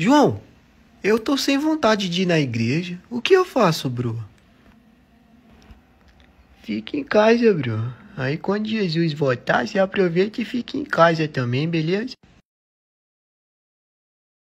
João, eu tô sem vontade de ir na igreja. O que eu faço, bro? Fica em casa, bro. Aí quando Jesus voltar, você aproveita e fique em casa também, beleza?